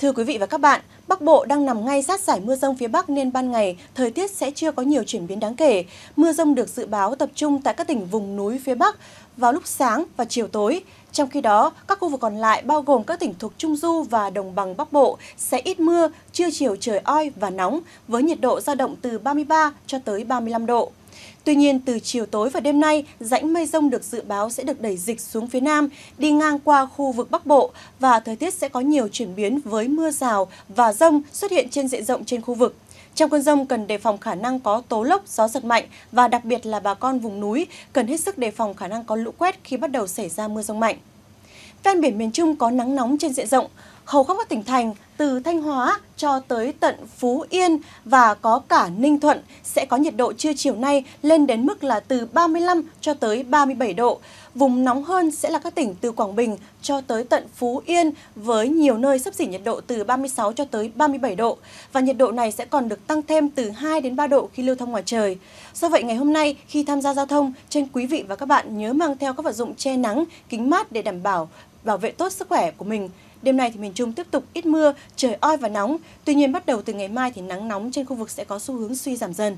Thưa quý vị và các bạn, Bắc Bộ đang nằm ngay sát giải mưa rông phía Bắc nên ban ngày, thời tiết sẽ chưa có nhiều chuyển biến đáng kể. Mưa rông được dự báo tập trung tại các tỉnh vùng núi phía Bắc vào lúc sáng và chiều tối. Trong khi đó, các khu vực còn lại bao gồm các tỉnh thuộc Trung Du và Đồng bằng Bắc Bộ sẽ ít mưa, trưa chiều trời oi và nóng với nhiệt độ dao động từ 33 cho tới 35 độ. Tuy nhiên, từ chiều tối và đêm nay, rãnh mây rông được dự báo sẽ được đẩy dịch xuống phía Nam, đi ngang qua khu vực Bắc Bộ và thời tiết sẽ có nhiều chuyển biến với mưa rào và rông xuất hiện trên diện rộng trên khu vực. Trong cơn rông cần đề phòng khả năng có tố lốc, gió giật mạnh và đặc biệt là bà con vùng núi cần hết sức đề phòng khả năng có lũ quét khi bắt đầu xảy ra mưa rông mạnh. Ven biển miền Trung có nắng nóng trên diện rộng, hầu khắp các tỉnh thành từ Thanh Hóa cho tới tận Phú Yên và có cả Ninh Thuận sẽ có nhiệt độ trưa chiều nay lên đến mức là từ 35 cho tới 37 độ. Vùng nóng hơn sẽ là các tỉnh từ Quảng Bình cho tới tận Phú Yên với nhiều nơi sấp xỉ nhiệt độ từ 36 cho tới 37 độ và nhiệt độ này sẽ còn được tăng thêm từ 2 đến 3 độ khi lưu thông ngoài trời. Do vậy ngày hôm nay khi tham gia giao thông, trên quý vị và các bạn nhớ mang theo các vật dụng che nắng, kính mát để đảm bảo bảo vệ tốt sức khỏe của mình. Đêm nay thì miền Trung tiếp tục ít mưa, trời oi và nóng. Tuy nhiên bắt đầu từ ngày mai thì nắng nóng trên khu vực sẽ có xu hướng suy giảm dần.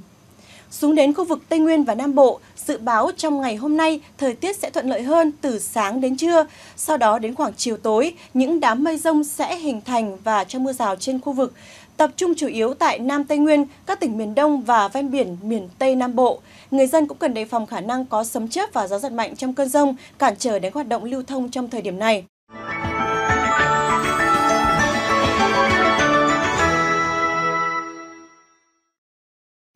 Xuống đến khu vực Tây Nguyên và Nam Bộ, dự báo trong ngày hôm nay thời tiết sẽ thuận lợi hơn từ sáng đến trưa. Sau đó đến khoảng chiều tối, những đám mây rông sẽ hình thành và cho mưa rào trên khu vực tập trung chủ yếu tại Nam Tây Nguyên, các tỉnh miền Đông và ven biển miền Tây Nam Bộ. Người dân cũng cần đề phòng khả năng có sấm chớp và gió giật mạnh trong cơn rông, cản trở đến hoạt động lưu thông trong thời điểm này.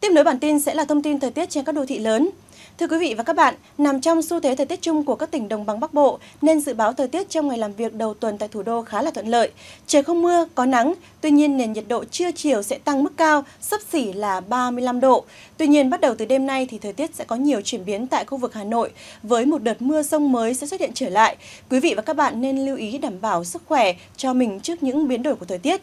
Tiếp nối bản tin sẽ là thông tin thời tiết trên các đô thị lớn. Thưa quý vị và các bạn, nằm trong xu thế thời tiết chung của các tỉnh đồng bằng Bắc Bộ nên dự báo thời tiết trong ngày làm việc đầu tuần tại thủ đô khá là thuận lợi. Trời không mưa, có nắng, tuy nhiên nền nhiệt độ trưa chiều sẽ tăng mức cao, sấp xỉ là 35 độ. Tuy nhiên bắt đầu từ đêm nay thì thời tiết sẽ có nhiều chuyển biến tại khu vực Hà Nội với một đợt mưa sông mới sẽ xuất hiện trở lại. Quý vị và các bạn nên lưu ý đảm bảo sức khỏe cho mình trước những biến đổi của thời tiết.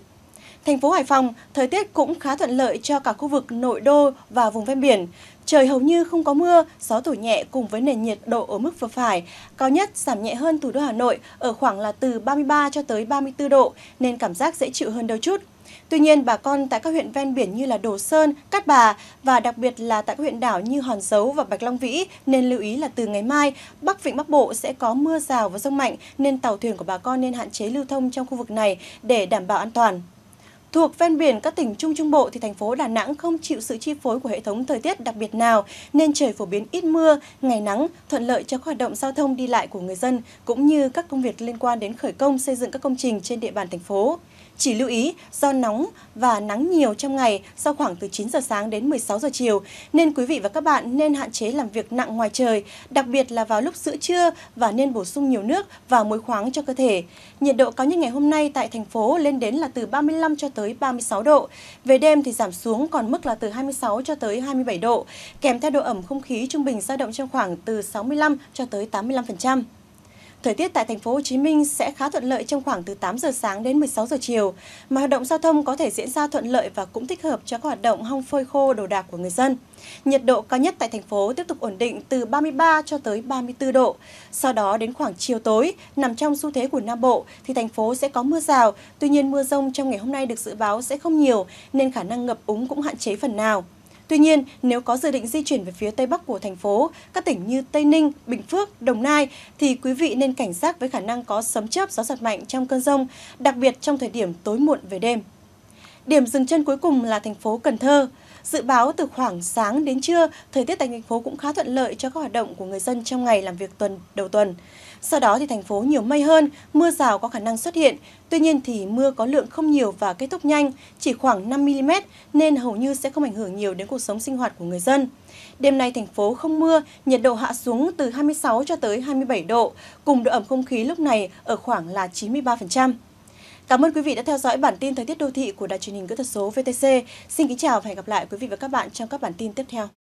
Thành phố Hải Phòng, thời tiết cũng khá thuận lợi cho cả khu vực nội đô và vùng ven biển. Trời hầu như không có mưa, gió thổi nhẹ cùng với nền nhiệt độ ở mức vừa phải, cao nhất giảm nhẹ hơn thủ đô Hà Nội ở khoảng là từ 33 cho tới 34 độ nên cảm giác dễ chịu hơn đôi chút. Tuy nhiên, bà con tại các huyện ven biển như là Đồ Sơn, Cát Bà và đặc biệt là tại các huyện đảo như Hòn Dấu và Bạch Long Vĩ nên lưu ý là từ ngày mai, Bắc Vịnh Bắc Bộ sẽ có mưa rào và rông mạnh nên tàu thuyền của bà con nên hạn chế lưu thông trong khu vực này để đảm bảo an toàn. Thuộc ven biển các tỉnh Trung Trung Bộ thì thành phố Đà Nẵng không chịu sự chi phối của hệ thống thời tiết đặc biệt nào nên trời phổ biến ít mưa, ngày nắng, thuận lợi cho các hoạt động giao thông đi lại của người dân cũng như các công việc liên quan đến khởi công xây dựng các công trình trên địa bàn thành phố. Chỉ lưu ý, do nóng và nắng nhiều trong ngày sau khoảng từ 9 giờ sáng đến 16 giờ chiều, nên quý vị và các bạn nên hạn chế làm việc nặng ngoài trời, đặc biệt là vào lúc giữa trưa và nên bổ sung nhiều nước và muối khoáng cho cơ thể. Nhiệt độ cao nhất ngày hôm nay tại thành phố lên đến là từ 35 cho tới 36 độ. Về đêm thì giảm xuống còn mức là từ 26 cho tới 27 độ, kèm theo độ ẩm không khí trung bình dao động trong khoảng từ 65 cho tới 85%. Thời tiết tại thành phố Hồ Chí Minh sẽ khá thuận lợi trong khoảng từ 8 giờ sáng đến 16 giờ chiều, mà hoạt động giao thông có thể diễn ra thuận lợi và cũng thích hợp cho các hoạt động hong phơi khô đồ đạc của người dân. Nhiệt độ cao nhất tại thành phố tiếp tục ổn định từ 33 cho tới 34 độ. Sau đó đến khoảng chiều tối, nằm trong xu thế của Nam Bộ thì thành phố sẽ có mưa rào, tuy nhiên mưa rông trong ngày hôm nay được dự báo sẽ không nhiều nên khả năng ngập úng cũng hạn chế phần nào. Tuy nhiên, nếu có dự định di chuyển về phía Tây Bắc của thành phố, các tỉnh như Tây Ninh, Bình Phước, Đồng Nai, thì quý vị nên cảnh giác với khả năng có sấm chớp gió giật mạnh trong cơn rông, đặc biệt trong thời điểm tối muộn về đêm. Điểm dừng chân cuối cùng là thành phố Cần Thơ. Dự báo từ khoảng sáng đến trưa, thời tiết tại thành phố cũng khá thuận lợi cho các hoạt động của người dân trong ngày làm việc tuần đầu tuần. Sau đó thì thành phố nhiều mây hơn, mưa rào có khả năng xuất hiện. Tuy nhiên thì mưa có lượng không nhiều và kết thúc nhanh, chỉ khoảng 5 mm nên hầu như sẽ không ảnh hưởng nhiều đến cuộc sống sinh hoạt của người dân. Đêm nay thành phố không mưa, nhiệt độ hạ xuống từ 26 cho tới 27 độ, cùng độ ẩm không khí lúc này ở khoảng là 93%. Cảm ơn quý vị đã theo dõi bản tin thời tiết đô thị của Đài truyền hình kỹ thuật số VTC. Xin kính chào và hẹn gặp lại quý vị và các bạn trong các bản tin tiếp theo.